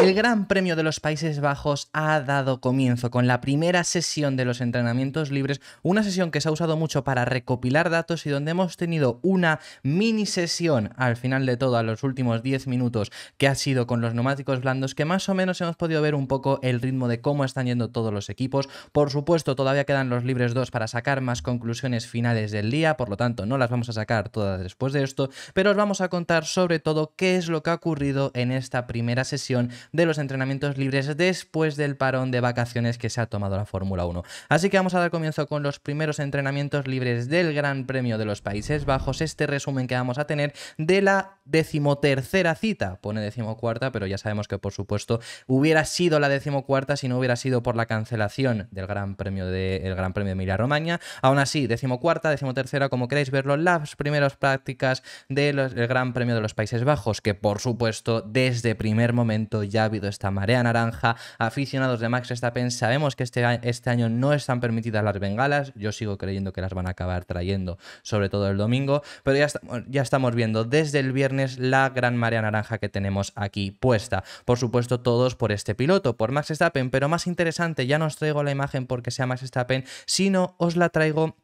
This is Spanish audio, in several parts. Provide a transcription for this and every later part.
El Gran Premio de los Países Bajos ha dado comienzo con la primera sesión de los entrenamientos libres, una sesión que se ha usado mucho para recopilar datos y donde hemos tenido una mini sesión al final de todo, a los últimos 10 minutos, que ha sido con los neumáticos blandos, que más o menos hemos podido ver un poco el ritmo de cómo están yendo todos los equipos. Por supuesto, todavía quedan los libres 2 para sacar más conclusiones finales del día, por lo tanto, no las vamos a sacar todas después de esto, pero os vamos a contar sobre todo qué es lo que ha ocurrido en esta primera sesión de los entrenamientos libres después del parón de vacaciones que se ha tomado la Fórmula 1. Así que vamos a dar comienzo con los primeros entrenamientos libres del Gran Premio de los Países Bajos, este resumen que vamos a tener de la decimotercera cita, pone decimocuarta, pero ya sabemos que por supuesto hubiera sido la decimocuarta si no hubiera sido por la cancelación del Gran Premio de, el Gran Premio de Emilia Romagna. Aún así, decimocuarta, decimotercera, como queráis verlo, las primeras prácticas del Gran Premio de los Países Bajos, que por supuesto desde primer momento ya ha habido esta marea naranja. Aficionados de Max Verstappen, sabemos que este, este, año no están permitidas las bengalas. Yo sigo creyendo que las van a acabar trayendo, sobre todo el domingo. Pero ya, ya estamos viendo desde el viernes la gran marea naranja que tenemos aquí puesta. Por supuesto, todos por este piloto, por Max Verstappen. Pero más interesante, ya no os traigo la imagen porque sea Max Verstappen, sino os la traigo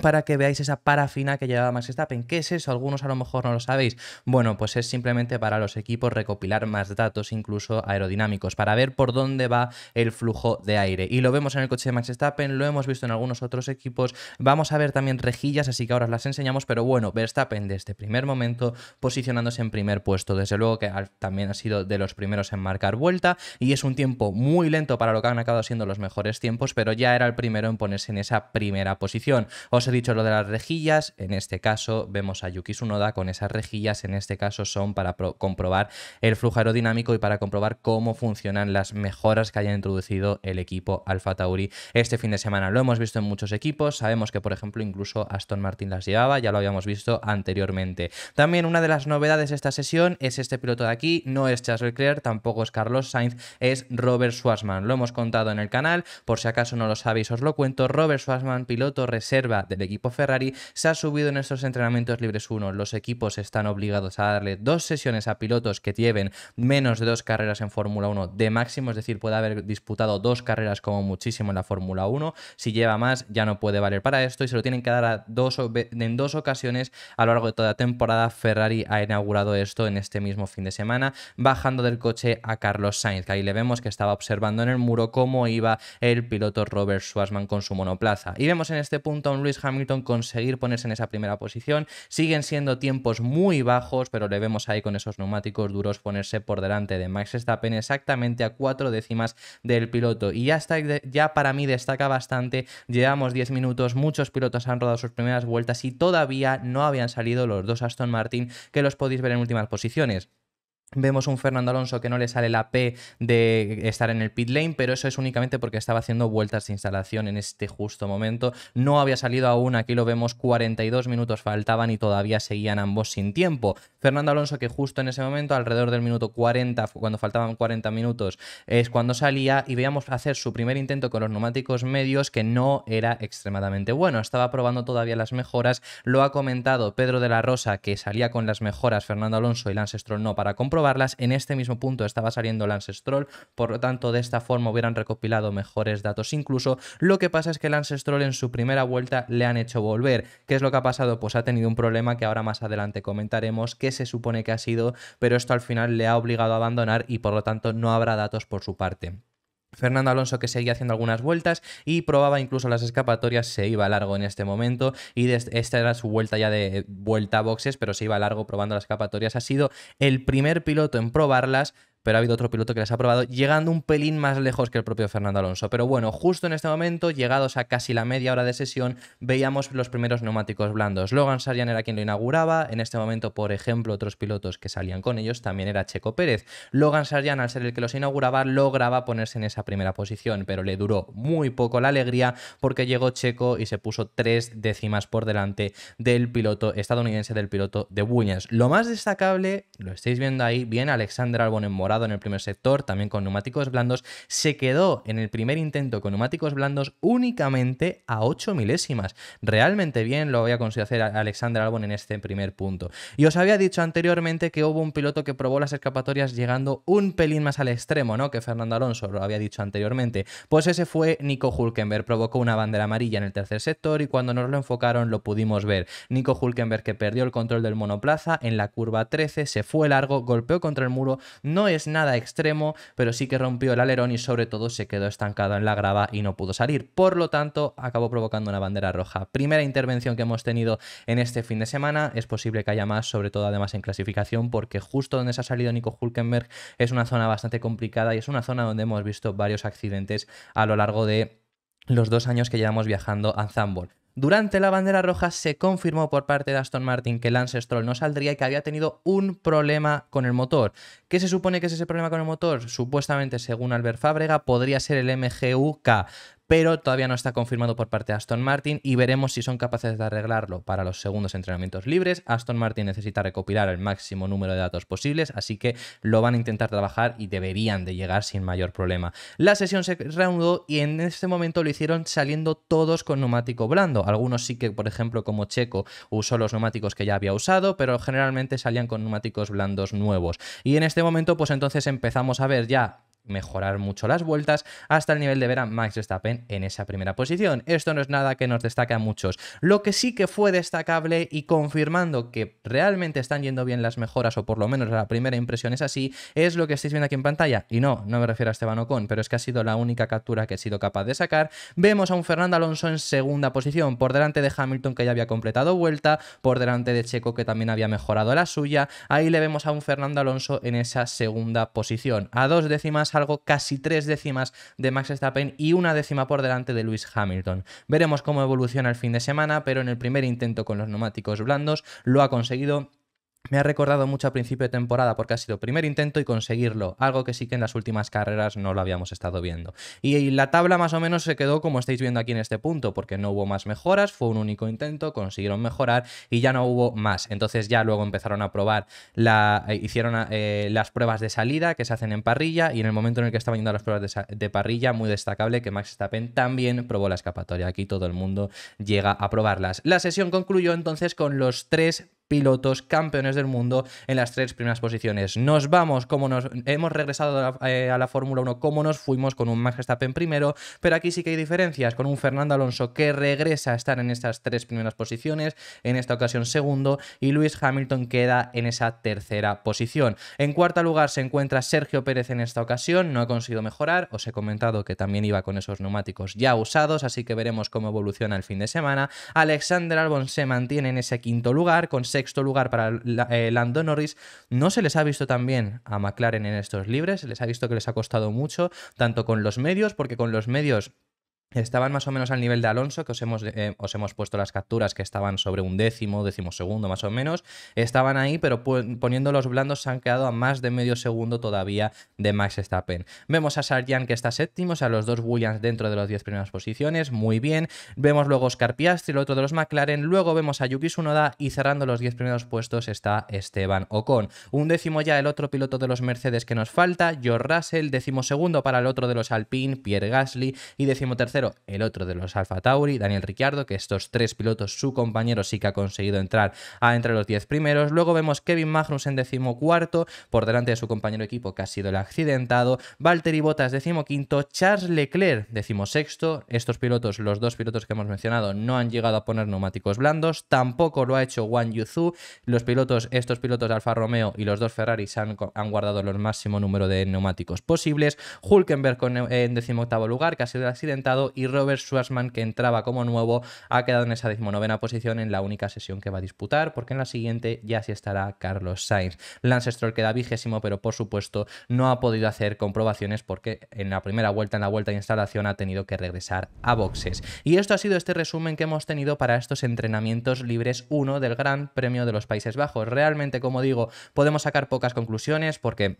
para que veáis esa parafina que llevaba Max Verstappen. ¿Qué es eso? Algunos a lo mejor no lo sabéis. Bueno, pues es simplemente para los equipos recopilar más datos, incluso aerodinámicos, para ver por dónde va el flujo de aire. Y lo vemos en el coche de Max Verstappen, lo hemos visto en algunos otros equipos. Vamos a ver también rejillas, así que ahora os las enseñamos, pero bueno, Verstappen desde primer momento posicionándose en primer puesto. Desde luego que también ha sido de los primeros en marcar vuelta y es un tiempo muy lento para lo que han acabado siendo los mejores tiempos, pero ya era el primero en ponerse en esa primera posición he dicho lo de las rejillas, en este caso vemos a Yuki Tsunoda con esas rejillas, en este caso son para comprobar el flujo aerodinámico y para comprobar cómo funcionan las mejoras que haya introducido el equipo Alfa Tauri este fin de semana. Lo hemos visto en muchos equipos, sabemos que por ejemplo incluso Aston Martin las llevaba, ya lo habíamos visto anteriormente. También una de las novedades de esta sesión es este piloto de aquí, no es Charles Leclerc, tampoco es Carlos Sainz, es Robert Schwarzman. Lo hemos contado en el canal, por si acaso no lo sabéis os lo cuento, Robert Schwarzman, piloto reserva del equipo Ferrari se ha subido en estos entrenamientos libres 1. Los equipos están obligados a darle dos sesiones a pilotos que lleven menos de dos carreras en Fórmula 1 de máximo, es decir, puede haber disputado dos carreras como muchísimo en la Fórmula 1. Si lleva más, ya no puede valer para esto y se lo tienen que dar a dos, en dos ocasiones a lo largo de toda la temporada. Ferrari ha inaugurado esto en este mismo fin de semana, bajando del coche a Carlos Sainz, que ahí le vemos que estaba observando en el muro cómo iba el piloto Robert Schwarzman con su monoplaza. Y vemos en este punto a un Luis Hamilton conseguir ponerse en esa primera posición. Siguen siendo tiempos muy bajos, pero le vemos ahí con esos neumáticos duros ponerse por delante de Max Verstappen exactamente a cuatro décimas del piloto. Y ya, ya para mí destaca bastante, llevamos 10 minutos, muchos pilotos han rodado sus primeras vueltas y todavía no habían salido los dos Aston Martin que los podéis ver en últimas posiciones. Vemos un Fernando Alonso que no le sale la P de estar en el pit lane, pero eso es únicamente porque estaba haciendo vueltas de instalación en este justo momento. No había salido aún, aquí lo vemos, 42 minutos faltaban y todavía seguían ambos sin tiempo. Fernando Alonso que justo en ese momento, alrededor del minuto 40, cuando faltaban 40 minutos, es cuando salía y veíamos hacer su primer intento con los neumáticos medios que no era extremadamente bueno. Estaba probando todavía las mejoras, lo ha comentado Pedro de la Rosa que salía con las mejoras Fernando Alonso y Lance Stroll no para comprobar en este mismo punto estaba saliendo Lance Stroll por lo tanto de esta forma hubieran recopilado mejores datos incluso. Lo que pasa es que Lance Stroll en su primera vuelta le han hecho volver. ¿Qué es lo que ha pasado? Pues ha tenido un problema que ahora más adelante comentaremos que se supone que ha sido, pero esto al final le ha obligado a abandonar y por lo tanto no habrá datos por su parte. Fernando Alonso que seguía haciendo algunas vueltas y probaba incluso las escapatorias, se iba largo en este momento y esta era su vuelta ya de eh, vuelta a boxes, pero se iba largo probando las escapatorias. Ha sido el primer piloto en probarlas, pero ha habido otro piloto que les ha probado, llegando un pelín más lejos que el propio Fernando Alonso. Pero bueno, justo en este momento, llegados a casi la media hora de sesión, veíamos los primeros neumáticos blandos. Logan Sarjan era quien lo inauguraba, en este momento, por ejemplo, otros pilotos que salían con ellos también era Checo Pérez. Logan Sarjan, al ser el que los inauguraba, lograba ponerse en esa primera posición, pero le duró muy poco la alegría porque llegó Checo y se puso tres décimas por delante del piloto estadounidense, del piloto de Buñas, Lo más destacable, lo estáis viendo ahí, bien Alexander Albon en Morales en el primer sector, también con neumáticos blandos. Se quedó en el primer intento con neumáticos blandos únicamente a 8 milésimas. Realmente bien lo había conseguido hacer Alexander Albon en este primer punto. Y os había dicho anteriormente que hubo un piloto que probó las escapatorias llegando un pelín más al extremo, ¿no? Que Fernando Alonso lo había dicho anteriormente. Pues ese fue Nico Hulkenberg. Provocó una bandera amarilla en el tercer sector y cuando nos lo enfocaron lo pudimos ver. Nico Hulkenberg que perdió el control del monoplaza en la curva 13, se fue largo, golpeó contra el muro, no es nada extremo, pero sí que rompió el alerón y sobre todo se quedó estancado en la grava y no pudo salir. Por lo tanto, acabó provocando una bandera roja. Primera intervención que hemos tenido en este fin de semana, es posible que haya más, sobre todo además en clasificación, porque justo donde se ha salido Nico Hulkenberg es una zona bastante complicada y es una zona donde hemos visto varios accidentes a lo largo de los dos años que llevamos viajando a Zambor. Durante la bandera roja se confirmó por parte de Aston Martin que Lance Stroll no saldría y que había tenido un problema con el motor. ¿Qué se supone que es ese problema con el motor? Supuestamente, según Albert Fábrega, podría ser el MGUK, pero todavía no está confirmado por parte de Aston Martin y veremos si son capaces de arreglarlo para los segundos entrenamientos libres. Aston Martin necesita recopilar el máximo número de datos posibles, así que lo van a intentar trabajar y deberían de llegar sin mayor problema. La sesión se reanudó y en este momento lo hicieron saliendo todos con neumático blando. Algunos sí que, por ejemplo, como Checo, usó los neumáticos que ya había usado, pero generalmente salían con neumáticos blandos nuevos. Y en este momento, pues entonces empezamos a ver ya mejorar mucho las vueltas hasta el nivel de ver a Max Verstappen en esa primera posición. Esto no es nada que nos destaque a muchos. Lo que sí que fue destacable y confirmando que realmente están yendo bien las mejoras o por lo menos la primera impresión es así, es lo que estáis viendo aquí en pantalla. Y no, no me refiero a Esteban Ocon, pero es que ha sido la única captura que he sido capaz de sacar. Vemos a un Fernando Alonso en segunda posición, por delante de Hamilton que ya había completado vuelta, por delante de Checo que también había mejorado la suya. Ahí le vemos a un Fernando Alonso en esa segunda posición, a dos décimas algo casi tres décimas de Max Verstappen y una décima por delante de Lewis Hamilton. Veremos cómo evoluciona el fin de semana, pero en el primer intento con los neumáticos blandos lo ha conseguido me ha recordado mucho a principio de temporada porque ha sido primer intento y conseguirlo, algo que sí que en las últimas carreras no lo habíamos estado viendo. Y, la tabla más o menos se quedó como estáis viendo aquí en este punto, porque no hubo más mejoras, fue un único intento, consiguieron mejorar y ya no hubo más. Entonces ya luego empezaron a probar, la, eh, hicieron eh, las pruebas de salida que se hacen en parrilla y en el momento en el que estaban yendo a las pruebas de, de, parrilla, muy destacable que Max Stappen también probó la escapatoria. Aquí todo el mundo llega a probarlas. La sesión concluyó entonces con los tres pilotos campeones del mundo en las tres primeras posiciones. Nos vamos, como nos hemos regresado a la, eh, Fórmula 1, como nos fuimos con un Max Verstappen primero, pero aquí sí que hay diferencias con un Fernando Alonso que regresa a estar en estas tres primeras posiciones, en esta ocasión segundo, y Luis Hamilton queda en esa tercera posición. En cuarto lugar se encuentra Sergio Pérez en esta ocasión, no ha conseguido mejorar, os he comentado que también iba con esos neumáticos ya usados, así que veremos cómo evoluciona el fin de semana. Alexander Albon se mantiene en ese quinto lugar con 6 sexto lugar para el eh, Lando Norris. No se les ha visto tan bien a McLaren en estos libres, se les ha visto que les ha costado mucho, tanto con los medios, porque con los medios Estaban más o menos al nivel de Alonso, que os hemos, eh, os hemos puesto las capturas que estaban sobre un décimo, décimo segundo más o menos. Estaban ahí, pero poniendo los blandos se han quedado a más de medio segundo todavía de Max Stappen Vemos a Sarjan que está séptimo, o sea, los dos Williams dentro de las 10 primeras posiciones, muy bien. Vemos luego Oscar Piastri, el otro de los McLaren. Luego vemos a Yuki Tsunoda y cerrando los 10 primeros puestos está Esteban Ocon. Un décimo ya el otro piloto de los Mercedes que nos falta, George Russell, décimo segundo para el otro de los Alpine, Pierre Gasly y décimo tercero el otro de los Alfa Tauri, Daniel Ricciardo, que estos tres pilotos, su compañero sí que ha conseguido entrar a entre los 10 primeros. Luego vemos Kevin Magnus en decimocuarto, por delante de su compañero equipo que ha sido el accidentado, Valtteri Bottas decimoquinto, Charles Leclerc decimosexto. Estos pilotos, los dos pilotos que hemos mencionado, no han llegado a poner neumáticos blandos, tampoco lo ha hecho Wang Yuzu. Los pilotos, estos pilotos Alfa Romeo y los dos Ferraris han, guardado el máximo número de neumáticos posibles. Hulkenberg en decimoctavo lugar, que ha sido el accidentado, y Robert Schwarzman, que entraba como nuevo, ha quedado en esa decimonovena posición en la única sesión que va a disputar, porque en la siguiente ya sí estará Carlos Sainz. Lance Stroll queda vigésimo, pero por supuesto no ha podido hacer comprobaciones porque en la primera vuelta, en la vuelta de instalación, ha tenido que regresar a boxes. Y esto ha sido este resumen que hemos tenido para estos entrenamientos libres 1 del Gran Premio de los Países Bajos. Realmente, como digo, podemos sacar pocas conclusiones porque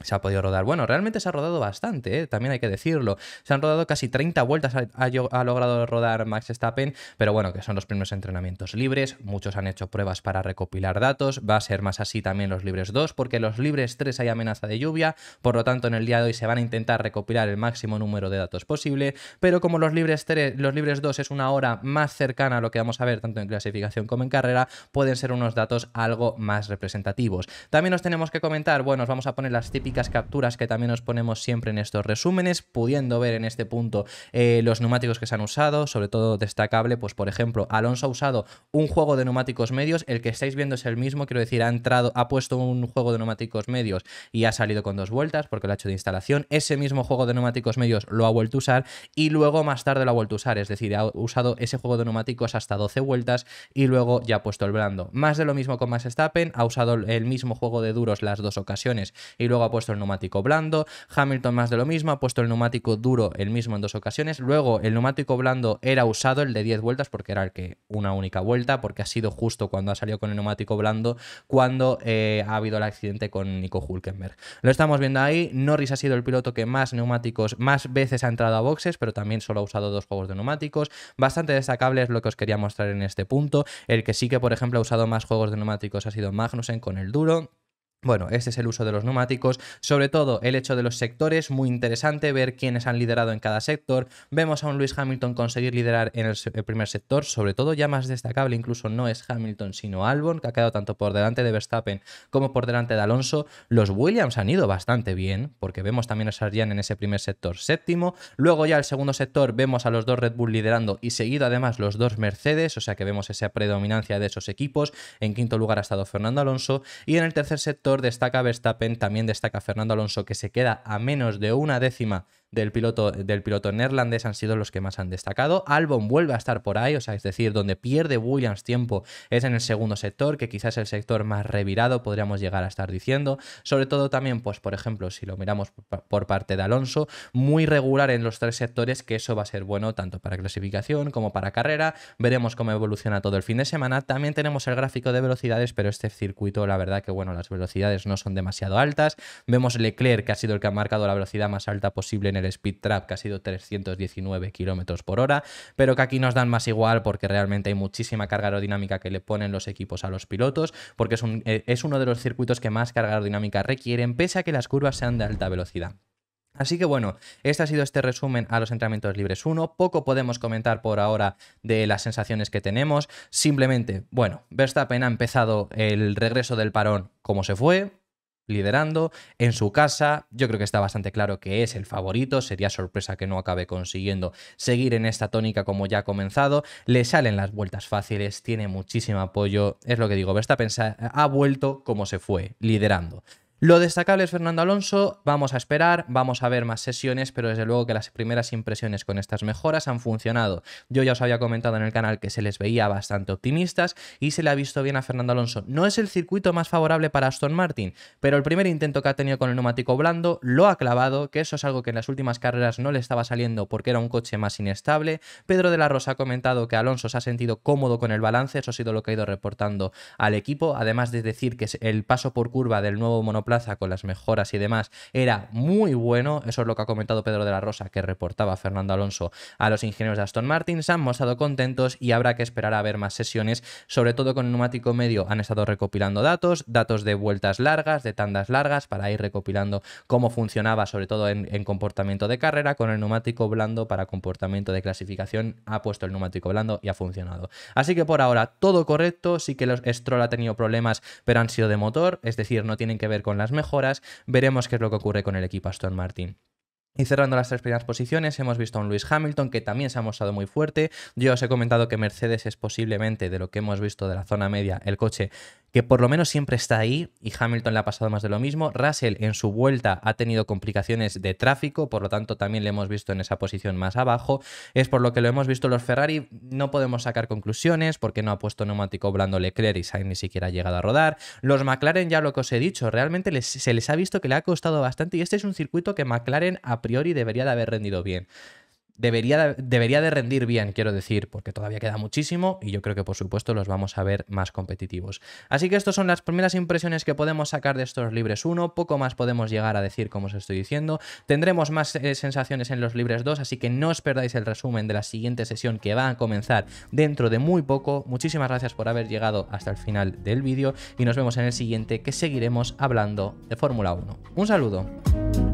se ha podido rodar. Bueno, realmente se ha rodado bastante, ¿eh? también hay que decirlo. Se han rodado casi 30 vueltas, ha, ha, logrado rodar Max Stappen, pero bueno, que son los primeros entrenamientos libres, muchos han hecho pruebas para recopilar datos, va a ser más así también los libres 2, porque los libres 3 hay amenaza de lluvia, por lo tanto en el día de hoy se van a intentar recopilar el máximo número de datos posible, pero como los libres los libres 2 es una hora más cercana a lo que vamos a ver tanto en clasificación como en carrera, pueden ser unos datos algo más representativos. También nos tenemos que comentar, bueno, os vamos a poner las tips capturas que también os ponemos siempre en estos resúmenes, pudiendo ver en este punto eh, los neumáticos que se han usado, sobre todo destacable, pues por ejemplo, Alonso ha usado un juego de neumáticos medios, el que estáis viendo es el mismo, quiero decir, ha entrado, ha puesto un juego de neumáticos medios y ha salido con dos vueltas porque lo ha hecho de instalación, ese mismo juego de neumáticos medios lo ha vuelto a usar y luego más tarde lo ha vuelto a usar, es decir, ha usado ese juego de neumáticos hasta 12 vueltas y luego ya ha puesto el blando. Más de lo mismo con Max Stappen, ha usado el mismo juego de duros las dos ocasiones y luego ha puesto el neumático blando, Hamilton más de lo mismo, ha puesto el neumático duro el mismo en dos ocasiones, luego el neumático blando era usado, el de 10 vueltas, porque era el que una única vuelta, porque ha sido justo cuando ha salido con el neumático blando, cuando eh, ha habido el accidente con Nico Hulkenberg. Lo estamos viendo ahí, Norris ha sido el piloto que más neumáticos, más veces ha entrado a boxes, pero también solo ha usado dos juegos de neumáticos, bastante destacable es lo que os quería mostrar en este punto, el que sí que por ejemplo ha usado más juegos de neumáticos ha sido Magnussen con el duro. Bueno, este es el uso de los neumáticos, sobre todo el hecho de los sectores, muy interesante ver quiénes han liderado en cada sector. Vemos a un Lewis Hamilton conseguir liderar en el, primer sector, sobre todo ya más destacable, incluso no es Hamilton sino Albon, que ha quedado tanto por delante de Verstappen como por delante de Alonso. Los Williams han ido bastante bien, porque vemos también a Sarjan en ese primer sector séptimo. Luego ya el segundo sector vemos a los dos Red Bull liderando y seguido además los dos Mercedes, o sea que vemos esa predominancia de esos equipos. En quinto lugar ha estado Fernando Alonso y en el tercer sector destaca Verstappen, también destaca Fernando Alonso, que se queda a menos de una décima del piloto, del piloto neerlandés han sido los que más han destacado. Albon vuelve a estar por ahí, o sea, es decir, donde pierde Williams tiempo es en el segundo sector, que quizás es el sector más revirado, podríamos llegar a estar diciendo. Sobre todo también, pues por ejemplo, si lo miramos por parte de Alonso, muy regular en los tres sectores, que eso va a ser bueno tanto para clasificación como para carrera. Veremos cómo evoluciona todo el fin de semana. También tenemos el gráfico de velocidades, pero este circuito, la verdad que bueno, las velocidades no son demasiado altas. Vemos Leclerc, que ha sido el que ha marcado la velocidad más alta posible en el speed trap que ha sido 319 kilómetros por hora, pero que aquí nos dan más igual porque realmente hay muchísima carga aerodinámica que le ponen los equipos a los pilotos, porque es, eh, es uno de los circuitos que más carga aerodinámica requieren, pese a que las curvas sean de alta velocidad. Así que bueno, este ha sido este resumen a los entrenamientos libres 1. Poco podemos comentar por ahora de las sensaciones que tenemos. Simplemente, bueno, Verstappen ha empezado el regreso del parón como se fue, liderando en su casa. Yo creo que está bastante claro que es el favorito. Sería sorpresa que no acabe consiguiendo seguir en esta tónica como ya ha comenzado. Le salen las vueltas fáciles, tiene muchísimo apoyo. Es lo que digo, Verstappen ha vuelto como se fue, liderando. Lo destacable es Fernando Alonso, vamos a esperar, vamos a ver más sesiones, pero desde luego que las primeras impresiones con estas mejoras han funcionado. Yo ya os había comentado en el canal que se les veía bastante optimistas y se le ha visto bien a Fernando Alonso. No es el circuito más favorable para Aston Martin, pero el primer intento que ha tenido con el neumático blando lo ha clavado, que eso es algo que en las últimas carreras no le estaba saliendo porque era un coche más inestable. Pedro de la Rosa ha comentado que Alonso se ha sentido cómodo con el balance, eso ha sido lo que ha ido reportando al equipo, además de decir que el paso por curva del nuevo monoplaza plaza con las mejoras y demás era muy bueno. Eso es lo que ha comentado Pedro de la Rosa, que reportaba Fernando Alonso a los ingenieros de Aston Martin. Se han mostrado contentos y habrá que esperar a ver más sesiones, sobre todo con el neumático medio. Han estado recopilando datos, datos de vueltas largas, de tandas largas, para ir recopilando cómo funcionaba, sobre todo en, comportamiento de carrera, con el neumático blando para comportamiento de clasificación. Ha puesto el neumático blando y ha funcionado. Así que por ahora todo correcto. Sí que los Stroll ha tenido problemas, pero han sido de motor, es decir, no tienen que ver con las mejoras, veremos qué es lo que ocurre con el equipo Aston Martin. Y cerrando las tres primeras posiciones, hemos visto a un Lewis Hamilton que también se ha mostrado muy fuerte. Yo os he comentado que Mercedes es posiblemente, de lo que hemos visto de la zona media, el coche que por lo menos siempre está ahí y Hamilton le ha pasado más de lo mismo. Russell en su vuelta ha tenido complicaciones de tráfico, por lo tanto también le hemos visto en esa posición más abajo. Es por lo que lo hemos visto los Ferrari, no podemos sacar conclusiones porque no ha puesto neumático blando Leclerc y Sainz ni siquiera ha llegado a rodar. Los McLaren, ya lo que os he dicho, realmente se les ha visto que le ha costado bastante y este es un circuito que McLaren ha y debería de haber rendido bien. Debería, debería de rendir bien, quiero decir, porque todavía queda muchísimo y yo creo que por supuesto los vamos a ver más competitivos. Así que estas son las primeras impresiones que podemos sacar de estos libres 1, poco más podemos llegar a decir como os estoy diciendo, tendremos más eh, sensaciones en los libres 2, así que no os perdáis el resumen de la siguiente sesión que va a comenzar dentro de muy poco. Muchísimas gracias por haber llegado hasta el final del vídeo y nos vemos en el siguiente que seguiremos hablando de Fórmula 1. Un saludo.